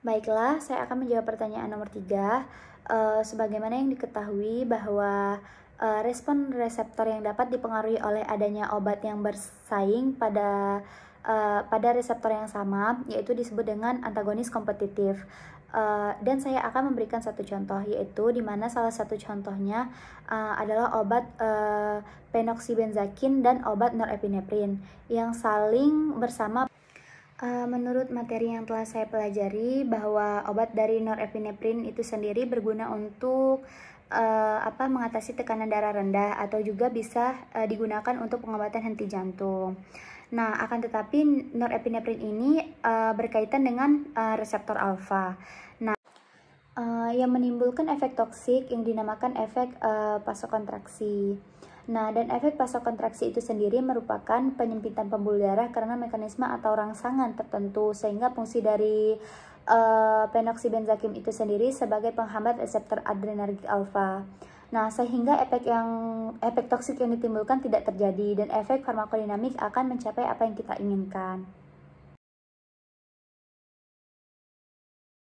Baiklah, saya akan menjawab pertanyaan nomor tiga. Uh, sebagaimana yang diketahui bahwa uh, respon reseptor yang dapat dipengaruhi oleh adanya obat yang bersaing pada uh, pada reseptor yang sama, yaitu disebut dengan antagonis kompetitif. Uh, dan saya akan memberikan satu contoh, yaitu di mana salah satu contohnya uh, adalah obat uh, penoxibenzakin dan obat norepinephrine yang saling bersama Uh, menurut materi yang telah saya pelajari bahwa obat dari norepinephrine itu sendiri berguna untuk uh, apa mengatasi tekanan darah rendah atau juga bisa uh, digunakan untuk pengobatan henti jantung. Nah, akan tetapi norepinephrine ini uh, berkaitan dengan uh, reseptor alfa. Nah, uh, yang menimbulkan efek toksik yang dinamakan efek uh, pasokontraksi. Nah, dan efek vasokontraksi itu sendiri merupakan penyempitan pembuluh darah karena mekanisme atau rangsangan tertentu sehingga fungsi dari uh, penoksibenzakim itu sendiri sebagai penghambat reseptor adrenergik alfa. Nah, sehingga efek yang efek toksik yang ditimbulkan tidak terjadi dan efek farmakodinamik akan mencapai apa yang kita inginkan.